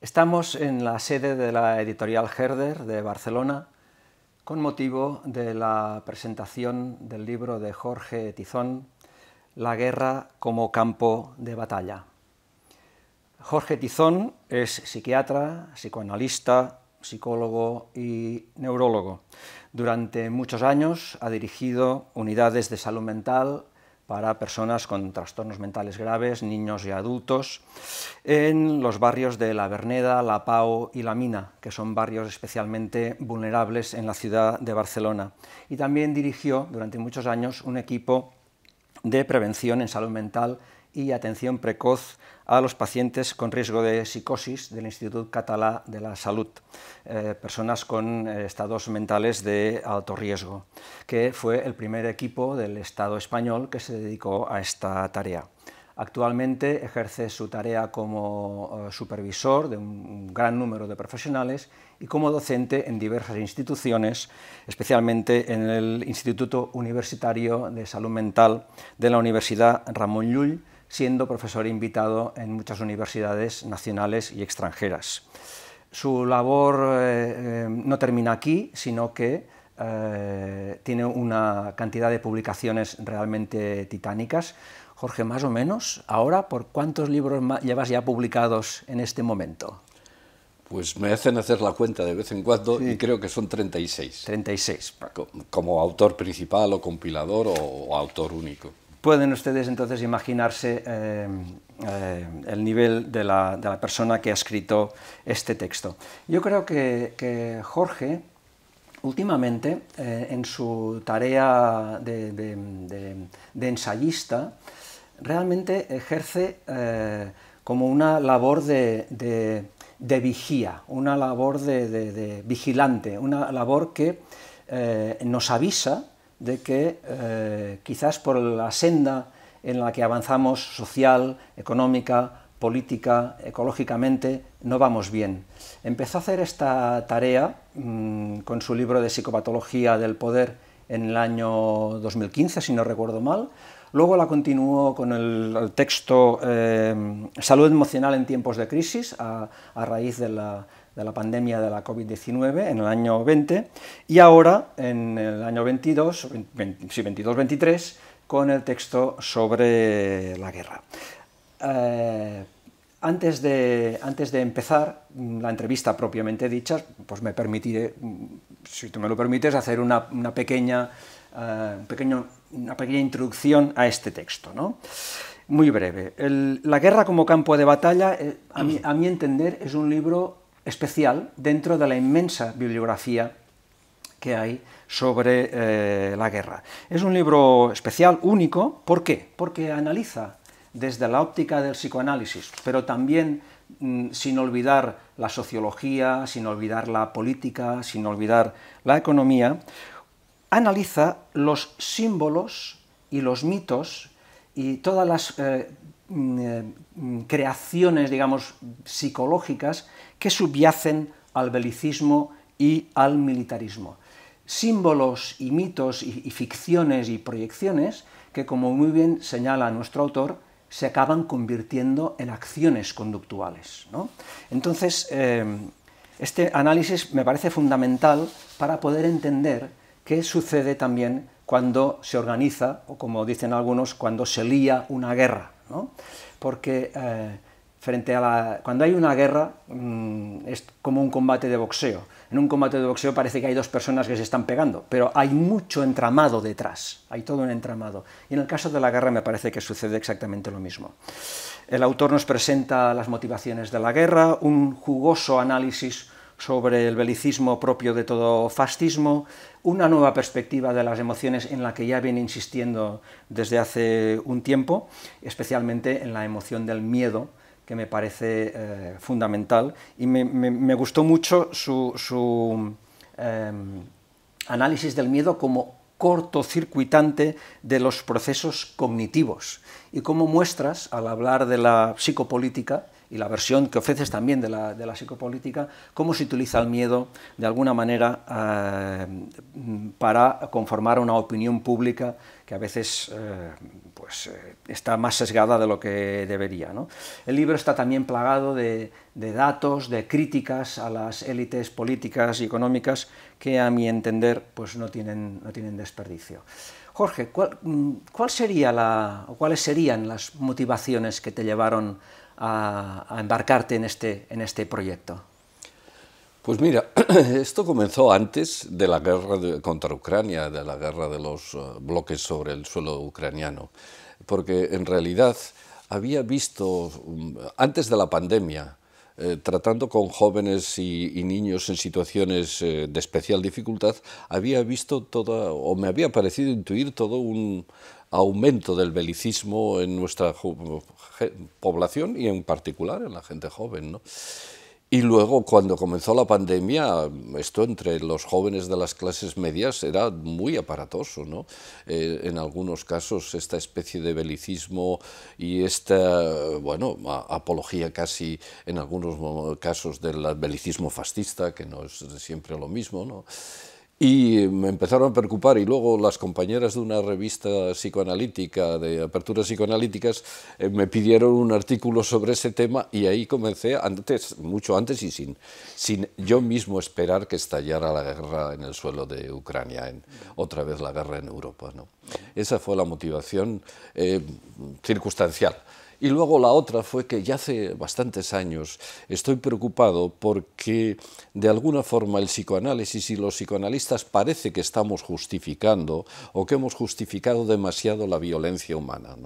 Estamos en la sede de la editorial Herder de Barcelona con motivo de la presentación del libro de Jorge Tizón, La guerra como campo de batalla. Jorge Tizón es psiquiatra, psicoanalista, psicólogo y neurólogo. Durante muchos años ha dirigido unidades de salud mental para personas con trastornos mentales graves, niños y adultos, en los barrios de La Verneda, La Pau y La Mina, que son barrios especialmente vulnerables en la ciudad de Barcelona. Y también dirigió durante muchos años un equipo de prevención en salud mental y atención precoz a los pacientes con riesgo de psicosis del Instituto Catalá de la Salud, eh, personas con eh, estados mentales de alto riesgo, que fue el primer equipo del Estado español que se dedicó a esta tarea. Actualmente ejerce su tarea como eh, supervisor de un gran número de profesionales y como docente en diversas instituciones, especialmente en el Instituto Universitario de Salud Mental de la Universidad Ramón Llull, siendo profesor invitado en muchas universidades nacionales y extranjeras. Su labor eh, eh, no termina aquí, sino que eh, tiene una cantidad de publicaciones realmente titánicas. Jorge, más o menos, ahora, ¿por cuántos libros llevas ya publicados en este momento? Pues me hacen hacer la cuenta de vez en cuando y creo que son 36. 36. Como autor principal o compilador o autor único pueden ustedes entonces imaginarse eh, eh, el nivel de la, persona que ha escrito este texto. Yo creo que, Jorge, últimamente, eh, en su tarea de, de ensayista, realmente ejerce como una labor de, vigía, una labor de, vigilante, una labor que nos avisa de que eh, quizás por la senda en la que avanzamos social, económica, política, ecológicamente, no vamos bien. Empezó a hacer esta tarea mm, con su libro de psicopatología del poder en el año 2015, si no recuerdo mal. Luego la continuó con el, texto eh, Salud emocional en tiempos de crisis, a raíz de la, de la pandemia de la COVID-19 en el año 20 y ahora en el año 22, 22-23, con el texto sobre la guerra. Eh, antes de, antes de empezar mm, la entrevista propiamente dicha, pues me permitiré, mm, si tú me lo permites, hacer una, pequeña, eh, pequeño, una pequeña introducción a este texto. Muy breve. la guerra como campo de batalla, eh, a, mi, a mi entender, es un libro especial dentro de la inmensa bibliografía que hay sobre eh, la guerra. Es un libro especial, único, ¿por qué? Porque analiza desde la óptica del psicoanálisis, pero también mm, sin olvidar la sociología, sin olvidar la política, sin olvidar la economía, analiza los símbolos y los mitos y todas las eh, Mm, eh, mm, creaciones, digamos, psicológicas que subyacen al belicismo y al militarismo. Símbolos y mitos y, ficciones y proyecciones que, como muy bien señala nuestro autor, se acaban convirtiendo en acciones conductuales. Entonces, em, este análisis me parece fundamental para poder entender qué sucede también cuando se organiza, o como dicen algunos, cuando se lía una guerra. Porque eh, frente a cuando hay una guerra mm, es como un combate de boxeo. En un combate de boxeo parece que hay dos personas que se están pegando, pero hay mucho entramado detrás, hay todo un entramado. Y en el caso de la guerra me parece que sucede exactamente lo mismo. El autor nos presenta las motivaciones de la guerra, un jugoso análisis sobre el belicismo propio de todo fascismo, una nueva perspectiva de las emociones en la que ya viene insistiendo desde hace un tiempo, especialmente en la emoción del miedo, que me parece eh, fundamental. Y me, gustó mucho su, em, análisis del miedo como cortocircuitante de los procesos cognitivos y cómo muestras, al hablar de la psicopolítica, y la versión que ofreces también de la, psicopolítica, cómo se utiliza el miedo de alguna manera eh, para conformar una opinión pública que a veces eh, pues, eh, está más sesgada de lo que debería. El libro está también plagado de, datos, de críticas a las élites políticas y económicas que a mi entender pues, no tienen desperdicio. Jorge, mm, ¿cuál, sería la, ¿cuáles serían las motivaciones que te llevaron a, embarcarte este, en este, proyecto? Pues mira, esto comenzó antes de la guerra contra Ucrania, de la guerra de los eh, bloques sobre el suelo ucraniano, porque en realidad había visto, mm, antes de la pandemia, eh, tratando con jóvenes y, niños en situaciones eh, de especial dificultad, había visto toda, o me había parecido intuir todo un aumento del belicismo en nuestra población y en particular en la gente joven. ¿no? Y luego, cuando comenzó la pandemia, esto entre los jóvenes de las clases medias era muy aparatoso, ¿no? Eh, en algunos casos, esta especie de belicismo y esta, bueno, apología casi, en algunos casos, del belicismo fascista, que no es siempre lo mismo, ¿no? Y me empezaron a preocupar y luego las compañeras de una revista psicoanalítica, de aperturas psicoanalíticas, eh, me pidieron un artículo sobre ese tema y ahí comencé, antes, mucho antes y sin, sin yo mismo esperar que estallara la guerra en el suelo de Ucrania, en, otra vez la guerra en Europa. ¿no? Esa fue la motivación eh, circunstancial. Y luego la otra fue que ya hace bastantes años estoy preocupado porque de alguna forma el psicoanálisis y los psicoanalistas parece que estamos justificando o que hemos justificado demasiado la violencia humana.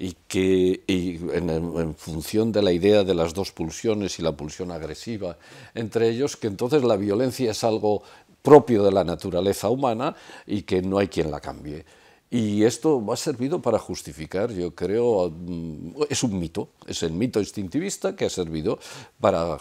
y que en, función de la idea de las dos pulsiones y la pulsión agresiva entre ellos, que entonces la violencia es algo propio de la naturaleza humana y que no hay quien la cambie. Y esto ha servido para justificar, yo creo, mm, es un mito, es el mito instintivista que ha servido para,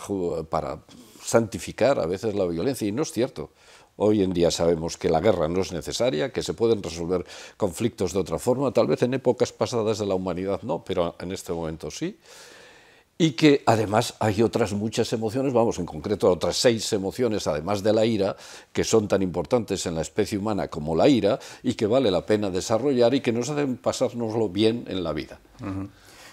para santificar a veces la violencia, y no es cierto. Hoy en día sabemos que la guerra no es necesaria, que se pueden resolver conflictos de otra forma, tal vez en épocas pasadas de la humanidad no, pero en este momento sí y que además hay otras muchas emociones, vamos, en concreto otras seis emociones, además de la ira, que son tan importantes en la especie humana como la ira y que vale la pena desarrollar y que nos hacen pasárnoslo bien en la vida.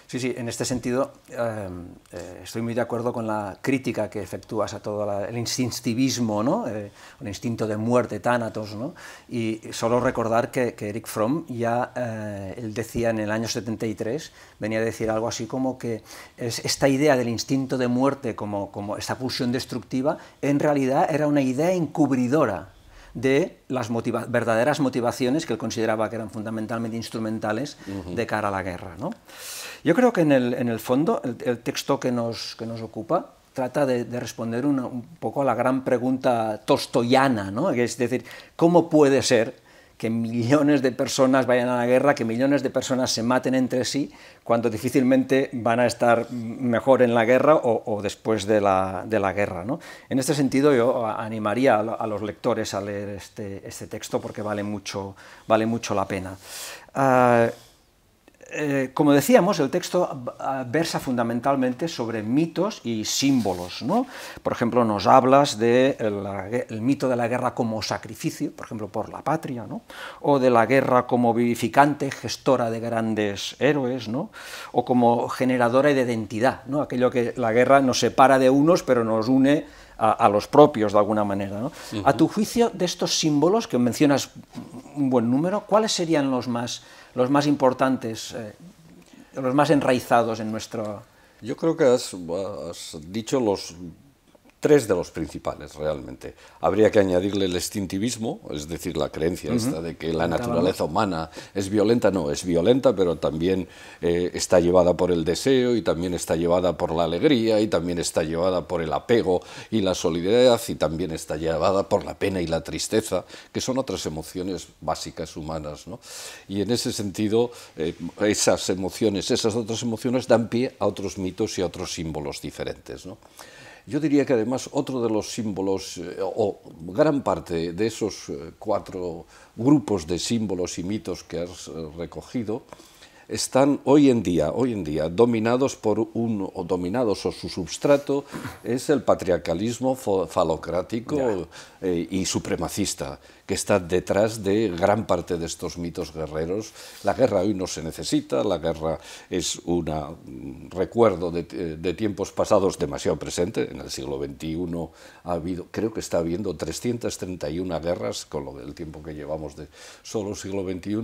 Sí, sí, en este sentido em, eh, estoy muy de acuerdo con la crítica que efectúas a todo el instintivismo, ¿no? el eh, instinto de muerte, tánatos. ¿no? Y solo recordar que, que Eric Fromm ya, eh, él decía en el año 73, venía a decir algo así como que esta idea del instinto de muerte como, como esta pulsión destructiva, en realidad era una idea encubridora de las verdaderas motivaciones que él consideraba que eran fundamentalmente instrumentales de cara a la guerra. ¿no? Yo creo que en el, fondo el, texto que nos, que nos ocupa trata de, responder un poco a la gran pregunta tostoyana, ¿no? es decir, ¿cómo puede ser que millones de personas vayan a la guerra, que millones de personas se maten entre sí, cuando difícilmente van a estar mejor en la guerra o, después de la, guerra. En este sentido, yo animaría a, los lectores a leer este, este texto porque vale mucho, vale mucho la pena. Ah, eh, como decíamos, el texto ah, versa fundamentalmente sobre mitos y símbolos. ¿no? Por ejemplo, nos hablas del mito de la guerra como sacrificio, por ejemplo, por la patria, o de la guerra como vivificante, gestora de grandes héroes, o como generadora de identidad, ¿no? aquello que la guerra nos separa de unos pero nos une a, los propios de alguna manera. A tu juicio, de estos símbolos que mencionas un buen número, ¿cuáles serían los más los más importantes, eh, los más enraizados en nuestro... Yo creo que has dicho los tres de los principales realmente. Habría que añadirle el extintivismo... es decir, la creencia esta de que la naturaleza humana es violenta, no, es violenta, pero también eh, está llevada por el deseo y también está llevada por la alegría y también está llevada por el apego y la solidaridad y también está llevada por la pena y la tristeza, que son otras emociones básicas humanas. ¿no? Y en ese sentido, eh, esas emociones, esas otras emociones dan pie a otros mitos y a otros símbolos diferentes. ¿no? Yo diría que además otro de los símbolos, eh, o gran parte de esos eh, cuatro grupos de símbolos y mitos que has eh, recogido, están hoy en día, hoy en día, dominados por un, o dominados, o su substrato es el patriarcalismo falocrático eh, y supremacista, que está detrás de gran parte de estos mitos guerreros. La guerra hoy no se necesita, la guerra es un mm, recuerdo eh, de, tiempos pasados demasiado presente. En el siglo XXI ha habido, creo que está habiendo 331 guerras, con lo, el tiempo que llevamos de solo siglo XXI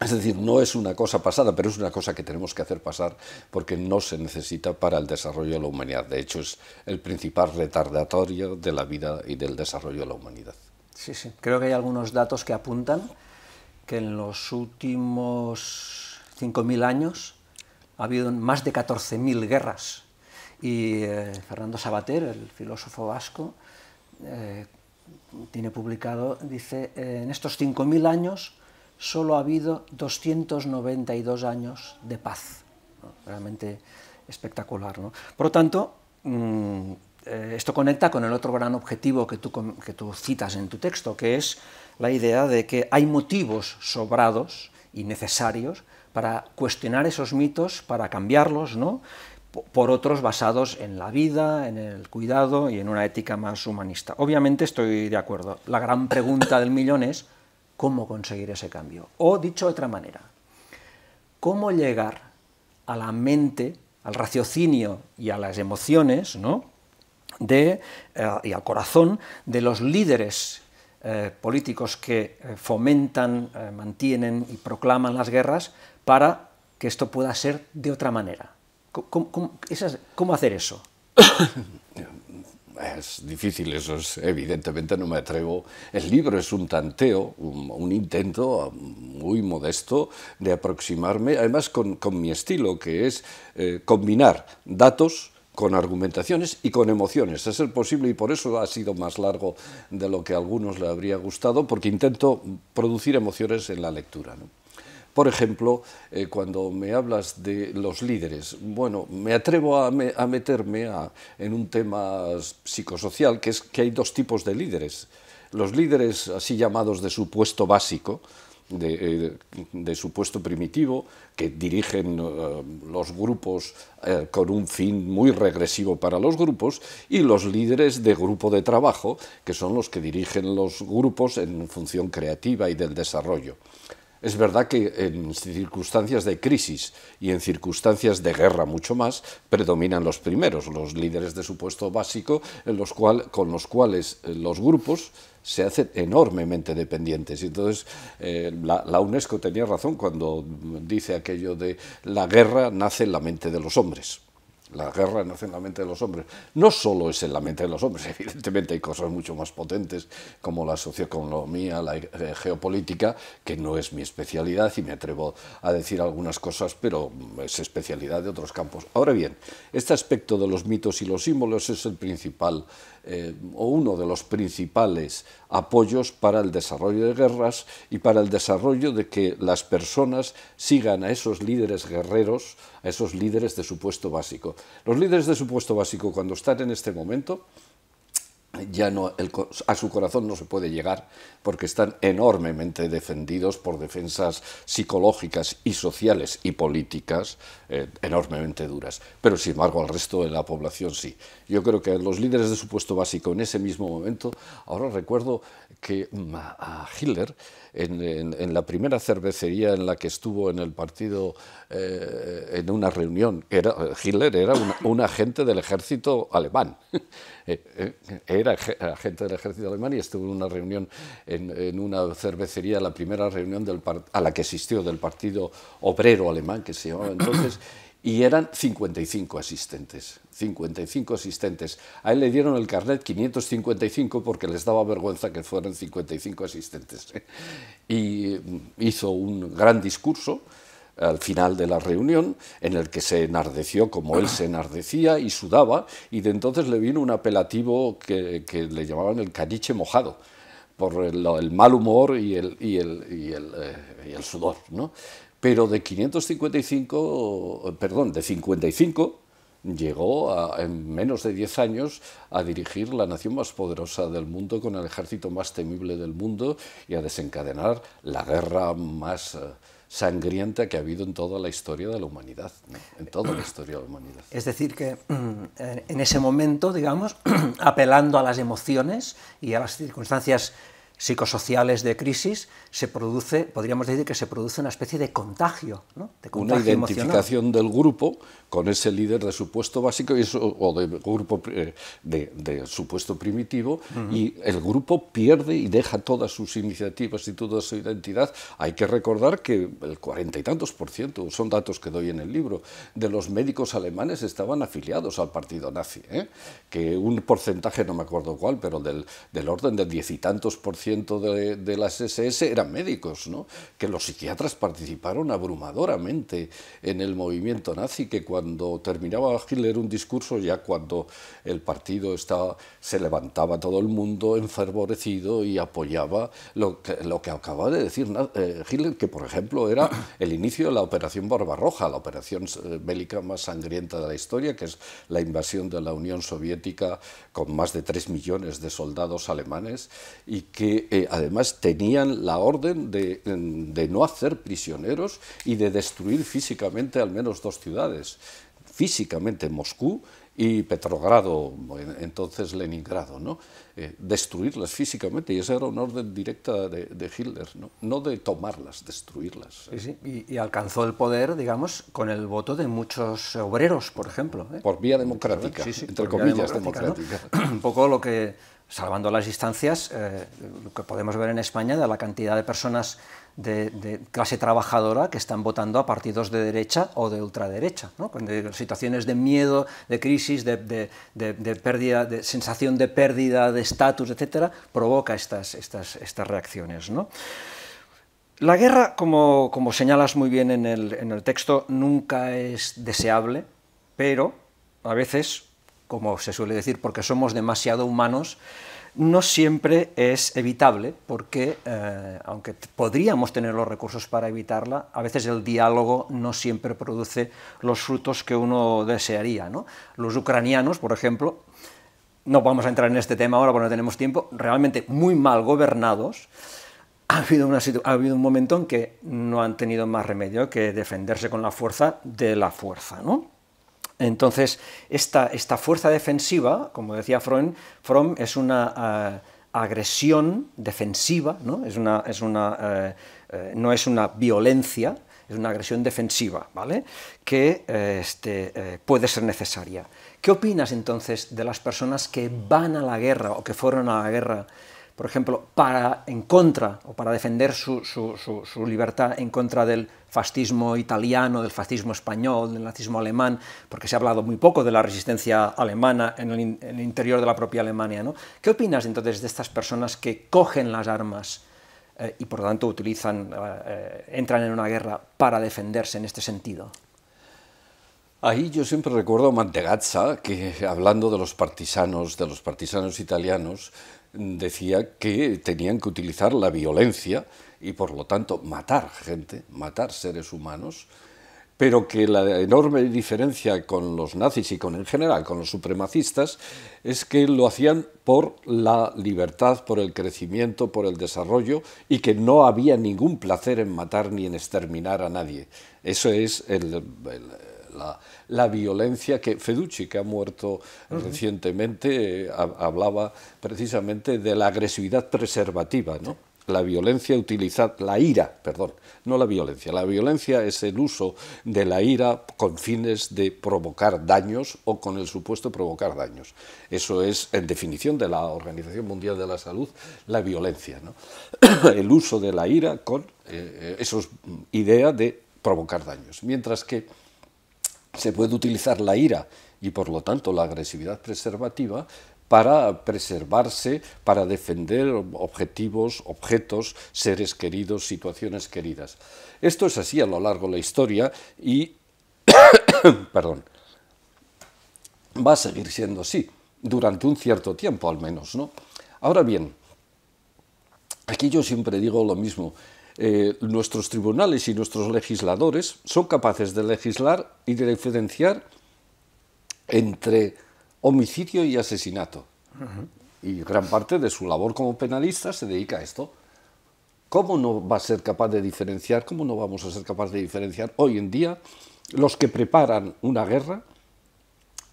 es decir, no es una cosa pasada, pero es una cosa que tenemos que hacer pasar porque no se necesita para el desarrollo de la humanidad. De hecho, es el principal retardatorio de la vida y del desarrollo de la humanidad. Sí, sí. Creo que hay algunos datos que apuntan que en los últimos 5.000 años ha habido más de 14.000 guerras. Y eh, Fernando Sabater, el filósofo vasco, eh, tiene publicado, dice, eh, en estos 5.000 años solo ha habido 292 años de paz. Realmente espectacular. Por lo tanto, mm, eh, esto conecta con el otro gran objetivo que tú, citas en tu texto, que es la idea de que hay motivos sobrados y necesarios para cuestionar esos mitos, para cambiarlos, ¿no? por otros basados en la vida, en el cuidado y en una ética más humanista. Obviamente estoy de acuerdo. La gran pregunta del millón es cómo conseguir ese cambio. O dicho de otra manera, cómo llegar a la mente, al raciocinio y a las emociones, De, eh, y al corazón de los líderes eh, políticos que eh, fomentan, mantienen y proclaman las guerras para que esto pueda ser de otra manera. ¿cómo hacer eso? es difícil, eso es, evidentemente no me atrevo. El libro es un tanteo, un, intento um, muy modesto de aproximarme, además con, mi estilo, que es eh, combinar datos con argumentaciones y con emociones, es el posible y por eso ha sido más largo de lo que a algunos le habría gustado, porque intento producir emociones en la lectura. Por ejemplo, eh, cuando me hablas de los líderes, bueno, me atrevo a, meterme en un tema psicosocial, que es que hay dos tipos de líderes. Los líderes así llamados de supuesto básico, de, eh, supuesto primitivo, que dirigen eh, los grupos con un fin muy regresivo para los grupos, y los líderes de grupo de trabajo, que son los que dirigen los grupos en función creativa y del desarrollo. Es verdad que en circunstancias de crisis y en circunstancias de guerra mucho más, predominan los primeros, los líderes de su puesto básico, en los con los cuales eh, los grupos se hacen enormemente dependientes. Y Entonces, eh, la, la, UNESCO tenía razón cuando dice aquello de la guerra nace en la mente de los hombres. La guerra nace en la mente de los hombres. No solo es en la mente de los hombres, evidentemente hay cosas mucho más potentes como la socioeconomía, la eh, geopolítica, que no es mi especialidad y me atrevo a decir algunas cosas, pero mm, es especialidad de otros campos. Ahora bien, este aspecto de los mitos y los símbolos es el principal eh, o uno de los principales apoyos para el desarrollo de guerras y para el desarrollo de que las personas sigan a esos líderes guerreros, a esos líderes de su puesto básico. Los líderes de su puesto básico cuando están en este momento ya no, a su corazón no se puede llegar porque están enormemente defendidos por defensas psicológicas y sociales y políticas eh, enormemente duras. Pero sin embargo al resto de la población sí. Yo creo que los líderes de su puesto básico en ese mismo momento, ahora recuerdo que a Hitler, en, la primera cervecería en la que estuvo en el partido, eh, en una reunión, era, Hitler era un, agente del ejército alemán. Eh, eh, era agente del ejército alemán y estuvo en una reunión, en, una cervecería, la primera reunión del, a la que asistió del partido obrero alemán, que se llamaba entonces y eran 55 asistentes. 55 asistentes. A él le dieron el carnet 555 porque les daba vergüenza que fueran 55 asistentes. Y hizo un gran discurso al final de la reunión en el que se enardeció como él se enardecía y sudaba y de entonces le vino un apelativo que, le llamaban el caniche mojado por el, mal humor y el, y el, y el, eh, y el sudor. ¿no? Pero de 555, perdón, de 55 llegó en menos de 10 años a dirigir la nación más poderosa del mundo con el ejército más temible del mundo y a desencadenar la guerra más eh, sangrienta que ha habido en toda la historia de la humanidad, en toda la historia de la humanidad. Es decir, que eh, en ese momento, digamos, apelando a las emociones y a las circunstancias psicosociales de crisis, se produce, podríamos decir que se produce una especie de contagio, ¿no? de contagio una identificación del grupo con ese líder de supuesto básico o de grupo eh, de, supuesto primitivo y el grupo pierde y deja todas sus iniciativas y toda su identidad. Hay que recordar que el cuarenta y tantos por ciento, son datos que doy en el libro, de los médicos alemanes estaban afiliados al partido nazi, ¿eh? que un porcentaje, no me acuerdo cuál, pero del, del orden del diez y tantos por ciento de, de las SS eran médicos, ¿no? que los psiquiatras participaron abrumadoramente en el movimiento nazi, que cuando cuando terminaba Hitler un discurso, ya cuando el partido estaba, se levantaba todo el mundo enfervorecido y apoyaba lo que, acaba acababa de decir eh, Hitler, que por ejemplo era el inicio de la Operación Barbarroja, la operación eh, bélica más sangrienta de la historia, que es la invasión de la Unión Soviética con más de 3 millones de soldados alemanes y que eh, además tenían la orden de no hacer prisioneros y de destruir físicamente al menos dos ciudades físicamente Moscú y Petrogrado, entonces Leningrado, ¿no? Eh, destruirlas físicamente, y esa era una orden directa de, Hitler, ¿no? no de tomarlas, destruirlas. ¿eh? Y, alcanzó el poder, digamos, con el voto de muchos obreros, por ejemplo. ¿eh? Por vía democrática, entre comillas, democrática. Un poco lo que salvando las distancias, eh, lo que podemos ver en España de la cantidad de personas de, clase trabajadora que están votando a partidos de derecha o de ultraderecha, ¿no? situaciones de miedo, de crisis, de, pérdida, de sensación de pérdida de estatus, etc. provoca estas, estas, estas reacciones. La guerra, como, señalas muy bien en el, en el texto, nunca es deseable, pero a veces como se suele decir, porque somos demasiado humanos, no siempre es evitable, porque eh, aunque podríamos tener los recursos para evitarla, a veces el diálogo no siempre produce los frutos que uno desearía. Los ucranianos, por ejemplo, no vamos a entrar en este tema ahora porque no tenemos tiempo, realmente muy mal gobernados, ha habido, habido un momento en que no han tenido más remedio que defenderse con la fuerza de la fuerza. ¿no? Entonces, esta, fuerza defensiva, como decía Fromm, es una eh, agresión defensiva, eh, eh, ¿no? Es una, violencia, es una agresión defensiva, ¿vale? Que este, puede ser necesaria. ¿Qué opinas entonces de las personas que van a la guerra o que fueron a la guerra por ejemplo, para, en contra o para defender su, su, su, libertad en contra del fascismo italiano, del fascismo español, del nazismo alemán, porque se ha hablado muy poco de la resistencia alemana en el, interior de la propia Alemania. ¿no? ¿Qué opinas entonces de estas personas que cogen las armas eh, y por lo tanto utilizan, eh, eh, entran en una guerra para defenderse en este sentido? Ahí yo siempre recuerdo a Mantegazza, que hablando de los partisanos, de los partisanos italianos, decía que tenían que utilizar la violencia y por lo tanto matar gente, matar seres humanos, pero que la enorme diferencia con los nazis y con en general con los supremacistas es que lo hacían por la libertad, por el crecimiento, por el desarrollo y que no había ningún placer en matar ni en exterminar a nadie. Eso es el, el la, violencia que Feducci, que ha muerto recientemente, eh, hablaba precisamente de la agresividad preservativa, ¿no? la violencia utilizada, la ira, perdón, no la violencia, la violencia es el uso de la ira con fines de provocar daños o con el supuesto provocar daños. Eso es, en definición de la Organización Mundial de la Salud, la violencia, ¿no? el uso de la ira con eh, eh, esa mm, idea de provocar daños. Mientras que se puede utilizar la ira y por lo tanto la agresividad preservativa para preservarse, para defender objetivos, objetos, seres queridos, situaciones queridas. Esto es así a lo largo de la historia y perdón, va a seguir siendo así durante un cierto tiempo al menos, ¿no? Ahora bien, aquí yo siempre digo lo mismo, eh, nuestros tribunales y nuestros legisladores son capaces de legislar y de diferenciar entre homicidio y asesinato. Y gran parte de su labor como penalista se dedica a esto. ¿Cómo no va a ser capaz de diferenciar, cómo no vamos a ser capaz de diferenciar hoy en día los que preparan una guerra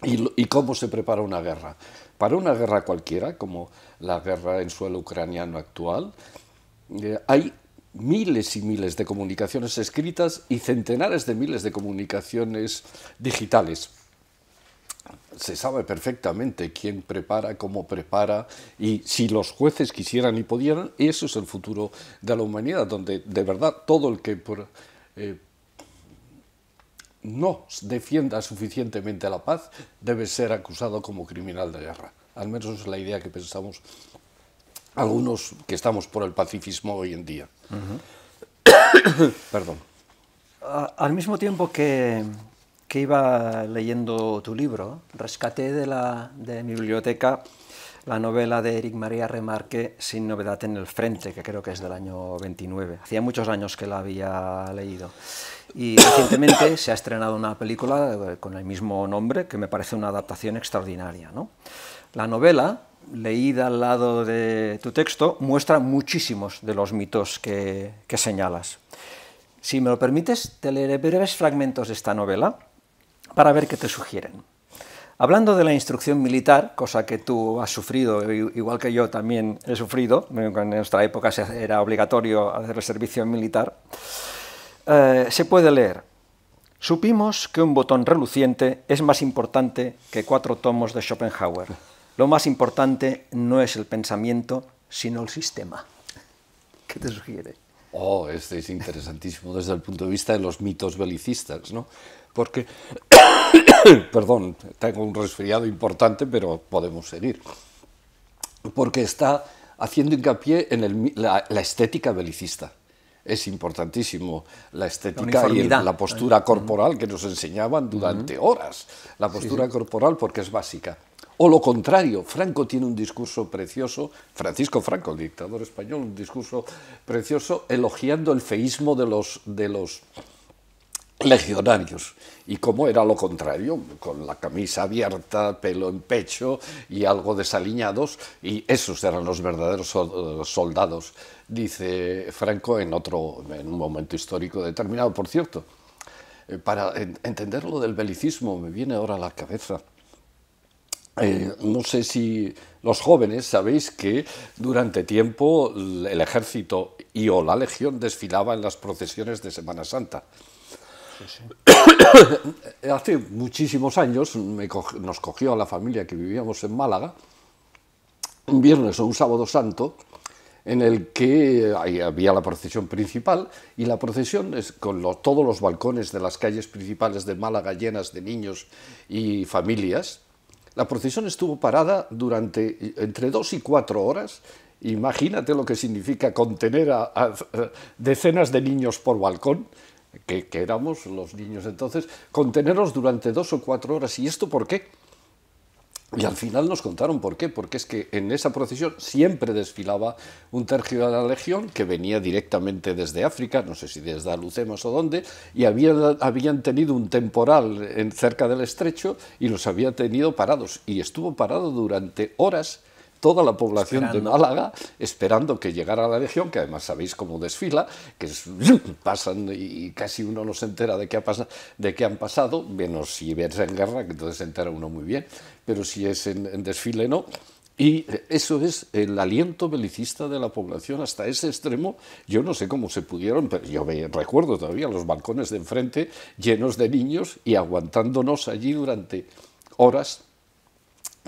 y, cómo se prepara una guerra? Para una guerra cualquiera, como la guerra en suelo ucraniano actual, eh, hay miles y miles de comunicaciones escritas y centenares de miles de comunicaciones digitales. Se sabe perfectamente quién prepara, cómo prepara y si los jueces quisieran y pudieran, eso es el futuro de la humanidad, donde de verdad todo el que por, eh, no defienda suficientemente la paz debe ser acusado como criminal de guerra. Al menos es la idea que pensamos algunos que estamos por el pacifismo hoy en día. Perdón. al mismo tiempo que, iba leyendo tu libro, rescaté de, la, mi biblioteca la novela de Eric María Remarque, Sin novedad en el frente, que creo que es del año 29. Hacía muchos años que la había leído. Y recientemente se ha estrenado una película eh, con el mismo nombre, que me parece una adaptación extraordinaria. ¿no? La novela leída al lado de tu texto muestra muchísimos de los mitos que, señalas. Si me lo permites, te leeré breves fragmentos de esta novela para ver qué te sugieren. Hablando de la instrucción militar, cosa que tú has sufrido, igual que yo también he sufrido, en nuestra época era obligatorio hacer el servicio militar, eh, se puede leer, supimos que un botón reluciente es más importante que cuatro tomos de Schopenhauer. Lo más importante no es el pensamiento, sino el sistema. ¿Qué te sugiere? Oh, este es interesantísimo desde el punto de vista de los mitos belicistas, ¿no? Porque, perdón, tengo un resfriado importante, pero podemos seguir. Porque está haciendo hincapié en la, estética belicista. Es importantísimo la estética y la postura corporal que nos enseñaban durante horas. La postura corporal porque es básica. O lo contrario, Franco tiene un discurso precioso, Francisco Franco, el dictador español, un discurso precioso elogiando el feísmo de los, de los legionarios. Y como era lo contrario, con la camisa abierta, pelo en pecho y algo desaliñados, y esos eran los verdaderos eh, soldados, dice Franco en, otro, en un momento histórico determinado. Por cierto, eh, para entender lo del belicismo, me viene ahora a la cabeza eh, no sé si los jóvenes sabéis que durante tiempo el ejército y o la legión desfilaba en las procesiones de Semana Santa. Hace muchísimos años nos cogió a la familia que vivíamos en Málaga un viernes o un sábado santo en el que eh, había la procesión principal y la procesión es con todos los balcones de las calles principales de Málaga llenas de niños y familias la procesión estuvo parada durante eh, entre dos y cuatro horas. Imagínate lo que significa contener a, eh, decenas de niños por balcón, que, que éramos los niños entonces, contenerlos durante dos o cuatro horas. ¿Y esto por qué? Y al final nos contaron por qué, porque es que en esa procesión siempre desfilaba un tercio de la Legión que venía directamente desde África, no sé si desde Alucemos o dónde, y habían, tenido un temporal cerca del estrecho y los había tenido parados. Y estuvo parado durante horas toda la población de Málaga esperando que llegara la Legión, que además sabéis cómo desfila, que pasan y casi uno no se entera de qué, ha de qué han pasado, menos si es en guerra, que entonces se entera uno muy bien, pero si es en, desfile no. Y eh, eso es el aliento belicista de la población hasta ese extremo. Yo no sé cómo se pudieron, pero yo recuerdo todavía los balcones de enfrente llenos de niños y aguantándonos allí durante horas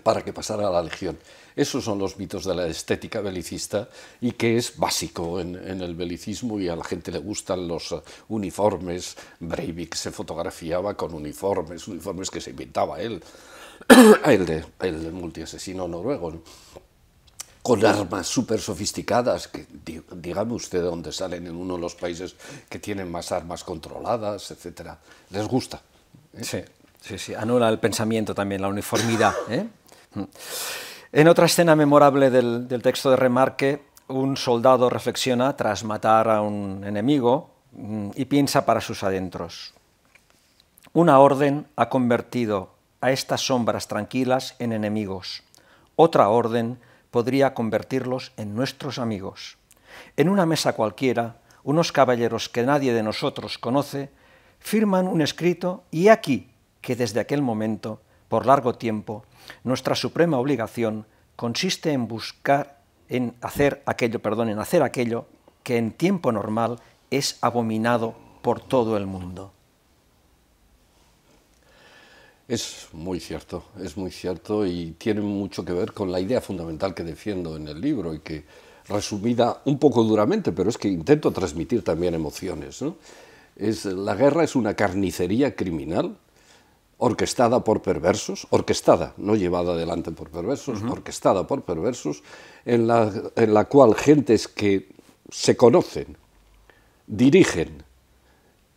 para que pasara la legión. Esos son los mitos de la estética belicista y que es básico en, el belicismo y a la gente le gustan los eh, uniformes. Breivik se fotografiaba con uniformes, uniformes que se inventaba él, el, de, el multiasesino noruego con armas súper sofisticadas, que dígame usted de dónde salen en uno de los países que tienen más armas controladas, etcétera. ¿Les gusta? ¿eh? Sí, sí, sí, anula el pensamiento también, la uniformidad. ¿eh? Mm. En otra escena memorable del, texto de Remarque, un soldado reflexiona tras matar a un enemigo mm, y piensa para sus adentros. Una orden ha convertido a estas sombras tranquilas en enemigos. Otra orden podría convertirlos en nuestros amigos. En una mesa cualquiera, unos caballeros que nadie de nosotros conoce firman un escrito y aquí que desde aquel momento por largo tiempo, nuestra suprema obligación consiste en buscar, en hacer aquello, perdón, en hacer aquello que en tiempo normal es abominado por todo el mundo. Es muy cierto, es muy cierto y tiene mucho que ver con la idea fundamental que defiendo en el libro y que resumida un poco duramente, pero es que intento transmitir también emociones. Es, la guerra es una carnicería criminal orquestada por perversos, orquestada, no llevada adelante por perversos, orquestada por perversos, en la, en la cual gentes que se conocen, dirigen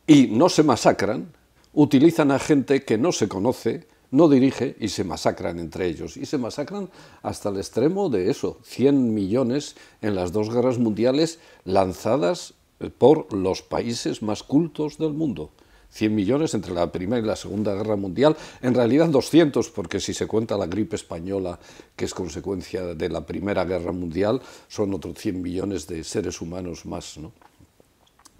y no se masacran, utilizan a gente que no se conoce, no dirige y se masacran entre ellos. Y se masacran hasta el extremo de eso, 100 millones en las dos guerras mundiales lanzadas eh, por los países más cultos del mundo. 100 millones entre la Primera y la Segunda Guerra Mundial, en realidad 200, porque si se cuenta la gripe española, que es consecuencia de la Primera Guerra Mundial, son otros 100 millones de seres humanos más. ¿no?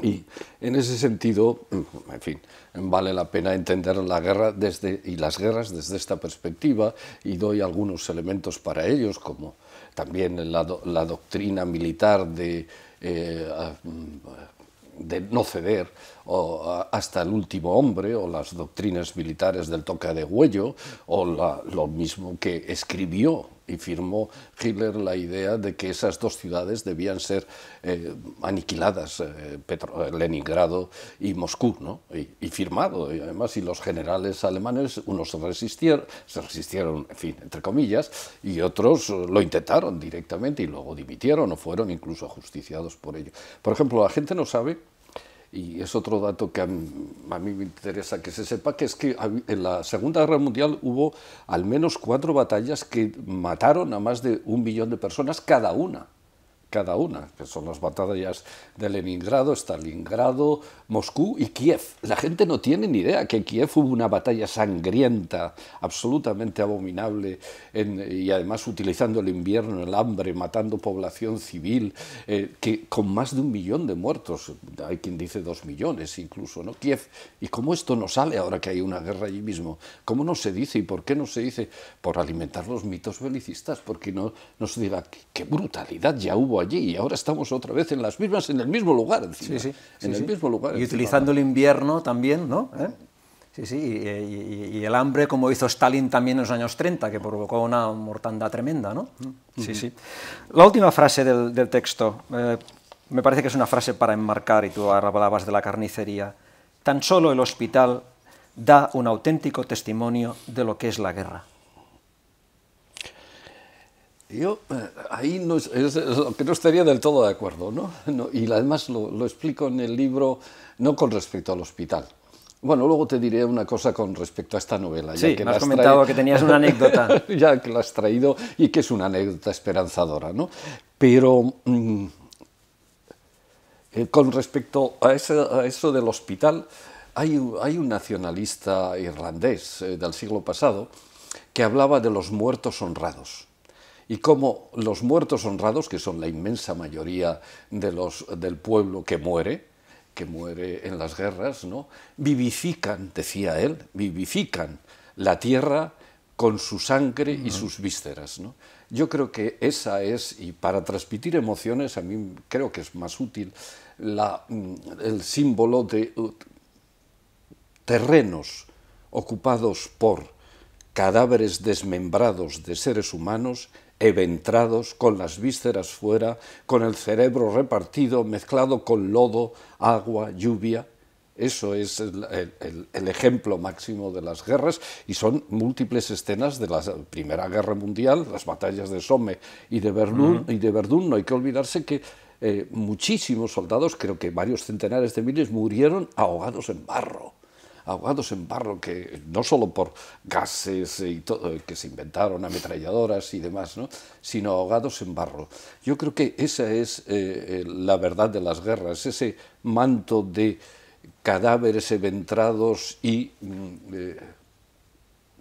Y en ese sentido, en fin, vale la pena entender la guerra desde, y las guerras desde esta perspectiva y doy algunos elementos para ellos, como también la, doctrina militar de... Eh, ah, de no ceder hasta el último hombre, o las doctrinas militares del toque de huello, o lo mismo que escribió y firmó Hitler la idea de que esas dos ciudades debían ser eh, aniquiladas, eh, eh, Leningrado y Moscú, ¿no? y, firmado. Y además, y los generales alemanes, unos resistieron, se resistieron, en fin, entre comillas, y otros lo intentaron directamente y luego dimitieron o fueron incluso ajusticiados por ello. Por ejemplo, la gente no sabe y es otro dato que a mí, me interesa que se sepa, que es que en la Segunda Guerra Mundial hubo al menos cuatro batallas que mataron a más de un millón de personas cada una cada una, que son las batallas de Leningrado, Stalingrado, Moscú y Kiev. La gente no tiene ni idea que Kiev hubo una batalla sangrienta, absolutamente abominable, y además utilizando el invierno, el hambre, matando población civil, eh, con más de un millón de muertos, hay quien dice dos millones incluso, ¿no? Kiev. ¿Y cómo esto no sale ahora que hay una guerra allí mismo? ¿Cómo no se dice y por qué no se dice? Por alimentar los mitos belicistas, porque no, no se diga qué brutalidad ya hubo allí y ahora estamos otra vez en las mismas, en el mismo lugar. en el mismo lugar. Y utilizando el invierno también, ¿no? ¿Eh? Sí, sí, y, el hambre como hizo Stalin también en los años 30, que provocó una mortandad tremenda, ¿no? Sí, sí. La última frase del, texto, eh, me parece que es una frase para enmarcar, y tú hablabas de la carnicería. Tan solo el hospital da un auténtico testimonio de lo que es la guerra. Yo eh, ahí no, estaría del todo de acuerdo, ¿no? y además lo, explico en el libro, no con respecto al hospital. Bueno, luego te diré una cosa con respecto a esta novela. Sí, ya que me has comentado que tenías una anécdota. ya que la has traído y que es una anécdota esperanzadora, ¿no? Pero mm, eh, con respecto a, eso del hospital, hay, un nacionalista irlandés eh, del siglo pasado que hablaba de los muertos honrados y cómo los muertos honrados, que son la inmensa mayoría de los, del pueblo que muere, que muere en las guerras, ¿no? vivifican, decía él, vivifican la tierra con su sangre y sus vísceras. Yo creo que esa es, y para transmitir emociones, a mí creo que es más útil mm, el símbolo de uh, terrenos ocupados por cadáveres desmembrados de seres humanos eventrados, con las vísceras fuera, con el cerebro repartido, mezclado con lodo, agua, lluvia. Eso es el, ejemplo máximo de las guerras y son múltiples escenas de la Primera Guerra Mundial, las batallas de Somme y de, Verdún. y de Verdún. No hay que olvidarse que eh, muchísimos soldados, creo que varios centenares de miles, murieron ahogados en barro ahogados en barro, que no solo por gases y todo, eh, que se inventaron, ametralladoras y demás, ¿no? sino ahogados en barro. Yo creo que esa es eh, eh, la verdad de las guerras, ese manto de cadáveres eventrados y mm,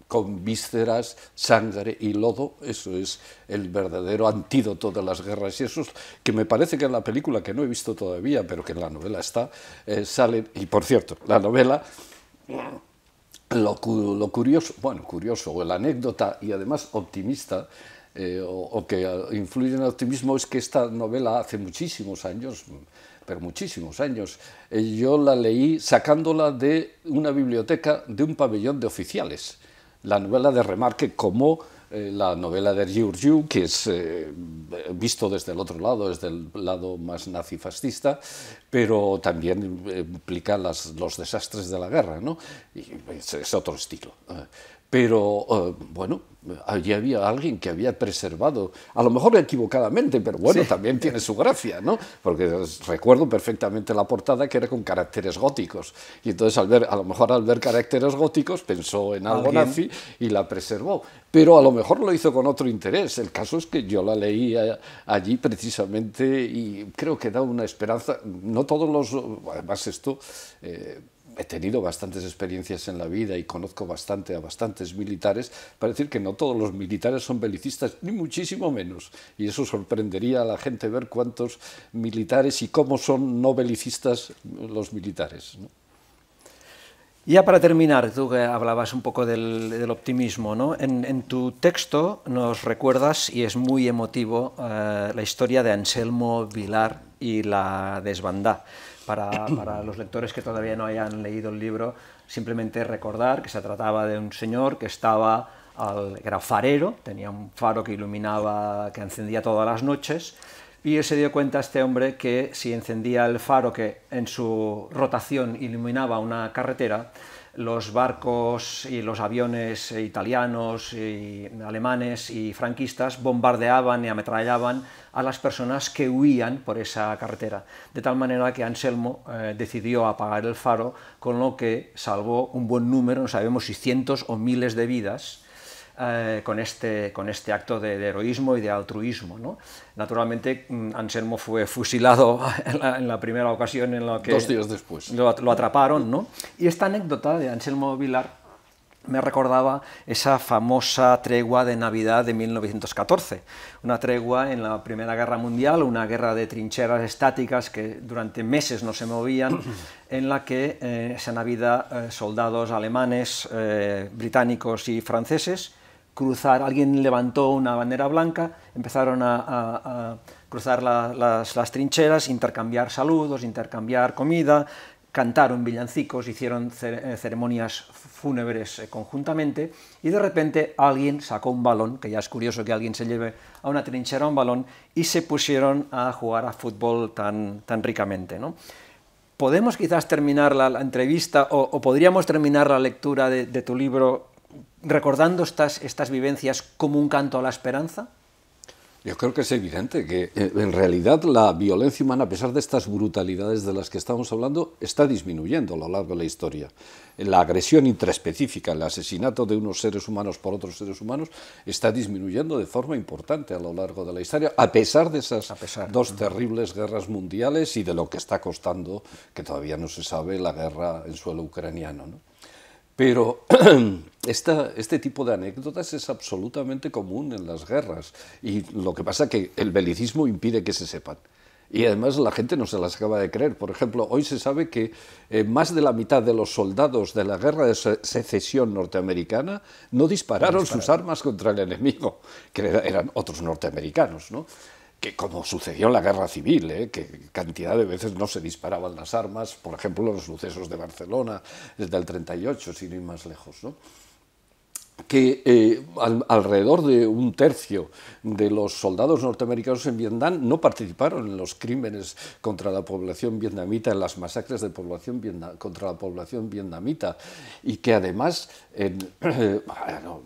con vísceras, sangre y lodo. Eso es el verdadero antídoto de las guerras. Y eso es que me parece que en la película, que no he visto todavía, pero que en la novela está, sale, y por cierto, la novela lo, curioso, bueno, curioso, o la anécdota y además optimista, eh, o, que influye en el optimismo, es que esta novela hace muchísimos años, pero muchísimos años, eh, yo la leí sacándola de una biblioteca de un pabellón de oficiales, la novela de Remarque como eh, la novela de Giorgio, que es eh, visto desde el otro lado, desde el lado más nazifascista, pero también eh, implica las, los desastres de la guerra, ¿no? es otro estilo. Pero eh, bueno, allí había alguien que había preservado, a lo mejor equivocadamente, pero bueno, también tiene su gracia, ¿no? Porque recuerdo perfectamente la portada que era con caracteres góticos. Y entonces al ver, a lo mejor al ver caracteres góticos pensó en algo nazi y la preservó. Pero a lo mejor lo hizo con otro interés. El caso es que yo la leí eh, allí precisamente y creo que da una esperanza. No todos los... Además esto... Eh, he tenido bastantes experiencias en la vida y conozco bastante a bastantes militares, para decir que no todos los militares son belicistas, ni muchísimo menos. Y eso sorprendería a la gente ver cuántos militares y cómo son no belicistas los militares. Ya para terminar, tú que hablabas un poco del, optimismo, En, tu texto nos recuerdas, y es muy emotivo, eh, la historia de Anselmo Vilar y la desbandada para, los lectores que todavía no hayan leído el libro, simplemente recordar que se trataba de un señor que estaba, al, que era farero, tenía un faro que iluminaba, que encendía todas las noches, y se dio cuenta este hombre que si encendía el faro que en su rotación iluminaba una carretera, los barcos y los aviones eh, italianos y alemanes y franquistas bombardeaban y ametrallaban a las personas que huían por esa carretera, de tal manera que Anselmo eh, decidió apagar el faro, con lo que salvó un buen número, no sabemos si cientos o miles de vidas, eh, con, este, con este acto de, heroísmo y de altruismo. ¿no? Naturalmente, mm, Anselmo fue fusilado en la, primera ocasión en la que... Dos días después. Lo, atraparon, ¿no? Y esta anécdota de Anselmo Vilar me recordaba esa famosa tregua de Navidad de 1914, una tregua en la Primera Guerra Mundial, una guerra de trincheras estáticas que durante meses no se movían, en la que se eh, esa Navidad eh, soldados alemanes, británicos y franceses cruzar, alguien levantó una bandera blanca, empezaron a, cruzar las, trincheras, intercambiar saludos, intercambiar comida, cantaron villancicos, hicieron eh, ceremonias fúnebres eh, conjuntamente y de repente alguien sacó un balón, que ya es curioso que alguien se lleve a una trinchera un balón, y se pusieron a jugar a fútbol tan, tan ricamente. ¿no? podemos quizás terminar la, entrevista o, podríamos terminar la lectura de, tu libro recordando estas, estas vivencias como un canto a la esperanza? Yo creo que es evidente que eh, en realidad la violencia humana, a pesar de estas brutalidades de las que estamos hablando, está disminuyendo a lo largo de la historia. La agresión intraspecífica, el asesinato de unos seres humanos por otros seres humanos, está disminuyendo de forma importante a lo largo de la historia, a pesar de esas dos terribles guerras mundiales y de lo que está costando, que todavía no se sabe, la guerra en suelo ucraniano. ¿no? Pero este tipo de anécdotas es absolutamente común en las guerras y lo que pasa es que el belicismo impide que se sepan. Y además la gente no se las acaba de creer. Por ejemplo, hoy se sabe que eh, más de la mitad de los soldados de la guerra de secesión norteamericana no dispararon, no dispararon. sus armas contra el enemigo, que eran otros norteamericanos. ¿no? que como sucedió en la guerra civil, ¿eh? que cantidad de veces no se disparaban las armas, por ejemplo, los sucesos de Barcelona desde el 38, sin ir más lejos. ¿no? que eh, alrededor de un tercio de los soldados norteamericanos en Vietnam no participaron en los crímenes contra la población vietnamita, en las masacres de población contra la población vietnamita, y que además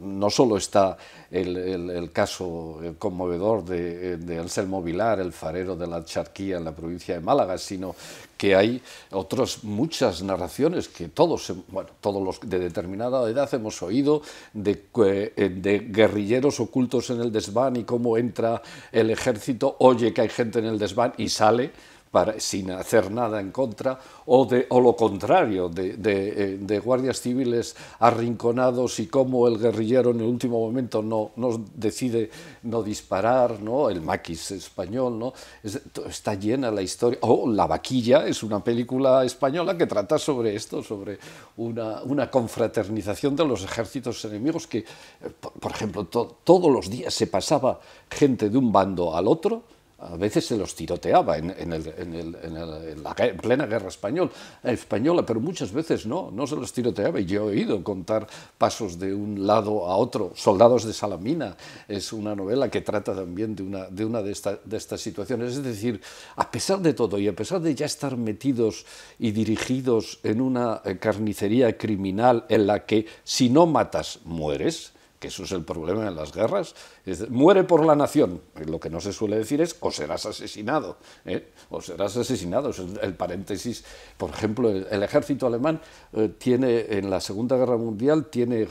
no solo está el, caso eh, conmovedor de, eh, de, Anselmo Vilar, el farero de la charquía en la provincia de Málaga, sino que hay otras muchas narraciones que todos, bueno, todos los de determinada edad hemos oído de, eh, de guerrilleros ocultos en el desván y cómo entra el ejército, oye que hay gente en el desván y sale sin hacer nada en contra, o, de, o lo contrario, eh, de, guardias civiles arrinconados y cómo el guerrillero en el último momento no, decide no disparar, ¿no? el maquis español, ¿no? está llena la historia. O La vaquilla es una película española que trata sobre esto, sobre una, confraternización de los ejércitos enemigos que, eh, por, ejemplo, todos los días se pasaba gente de un bando al otro, a veces se los tiroteaba en, la plena guerra español, española, pero muchas veces no, no se los tiroteaba. Y yo he oído contar pasos de un lado a otro. Soldados de Salamina es una novela que trata también de una de, de estas situaciones. Es decir, a pesar de todo y a pesar de ya estar metidos y dirigidos en una eh, carnicería criminal en la que si no matas, mueres, que eso es el problema en las guerras, muere por la nación. Lo que no se suele decir es o serás asesinado, ¿eh? o serás asesinado. Es el, paréntesis, por ejemplo, el, ejército alemán eh, tiene en la Segunda Guerra Mundial tiene mm,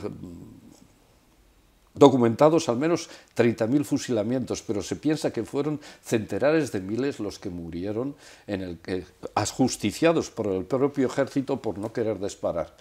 documentados al menos 30.000 fusilamientos, pero se piensa que fueron centenares de miles los que murieron en eh, ajusticiados por el propio ejército por no querer disparar.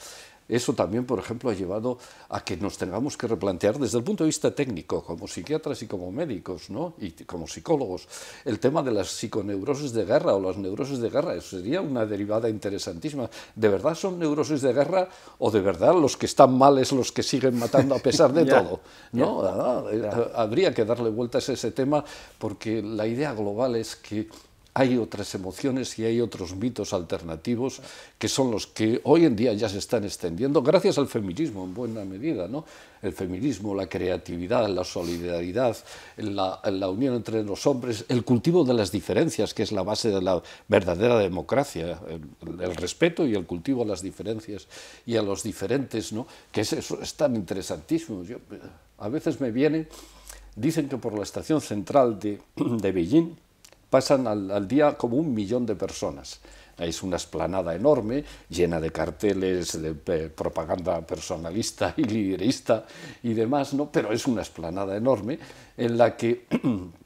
Eso también, por ejemplo, ha llevado a que nos tengamos que replantear desde el punto de vista técnico, como psiquiatras y como médicos, ¿no? y como psicólogos, el tema de las psiconeurosis de guerra o las neurosis de guerra. Eso sería una derivada interesantísima. ¿De verdad son neurosis de guerra o de verdad los que están mal es los que siguen matando a pesar de todo? ¿no? Ah, eh, habría que darle vueltas a ese tema porque la idea global es que hay otras emociones y hay otros mitos alternativos que son los que hoy en día ya se están extendiendo gracias al feminismo en buena medida, ¿no? El feminismo, la creatividad, la solidaridad, la, la unión entre los hombres, el cultivo de las diferencias, que es la base de la verdadera democracia, el, respeto y el cultivo a las diferencias y a los diferentes, ¿no? Que es, eso es tan interesantísimo. Yo, a veces me viene, dicen que por la estación central de, de Beijing, pasan al, día como un millón de personas. Es una esplanada enorme, llena de carteles de propaganda personalista y liderista y demás, ¿no? pero es una esplanada enorme en la que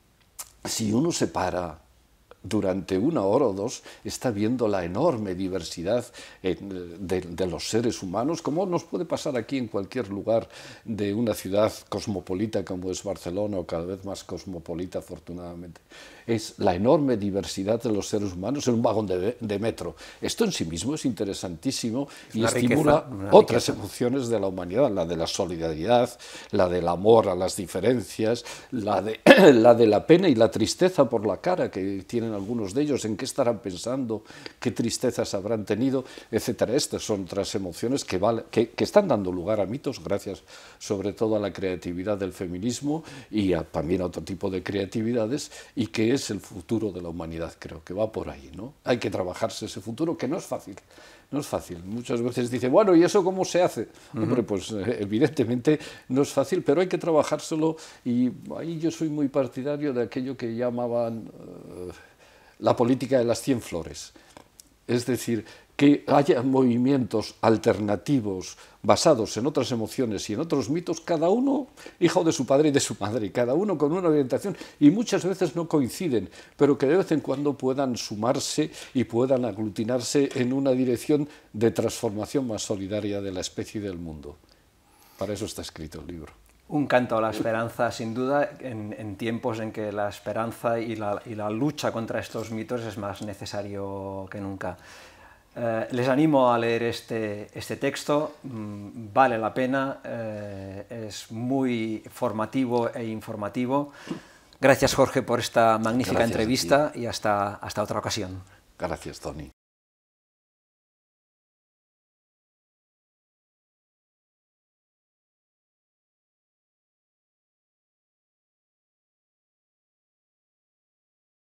si uno se para durante una hora o dos está viendo la enorme diversidad eh, de, los seres humanos, como nos puede pasar aquí en cualquier lugar de una ciudad cosmopolita como es Barcelona o cada vez más cosmopolita afortunadamente. Es la enorme diversidad de los seres humanos en un vagón de, metro. Esto en sí mismo es interesantísimo y estimula otras emociones de la humanidad, la de la solidaridad, la del amor a las diferencias, la de, la de la pena y la tristeza por la cara que tienen algunos de ellos, en qué estarán pensando, qué tristezas habrán tenido, etcétera. Estas son otras emociones que, están dando lugar a mitos, gracias sobre todo a la creatividad del feminismo y también a otro tipo de creatividades, y que es el futuro de la humanidad, creo que va por ahí. ¿no? Hay que trabajarse ese futuro, que no es fácil. No es fácil. Muchas veces dice, bueno, ¿y eso cómo se hace? Hombre, pues eh, evidentemente no es fácil, pero hay que trabajárselo y ahí yo soy muy partidario de aquello que llamaban... Eh, la política de las cien flores. Es decir, que haya movimientos alternativos basados en otras emociones y en otros mitos, cada uno hijo de su padre y de su madre, cada uno con una orientación y muchas veces no coinciden, pero que de vez en cuando puedan sumarse y puedan aglutinarse en una dirección de transformación más solidaria de la especie y del mundo. Para eso está escrito el libro. Un canto a la esperanza, sin duda, en, tiempos en que la esperanza y la, lucha contra estos mitos es más necesario que nunca. Eh, les animo a leer este, este texto, mm, vale la pena, eh, es muy formativo e informativo. Gracias Jorge por esta magnífica entrevista y hasta, hasta otra ocasión. Gracias Tony.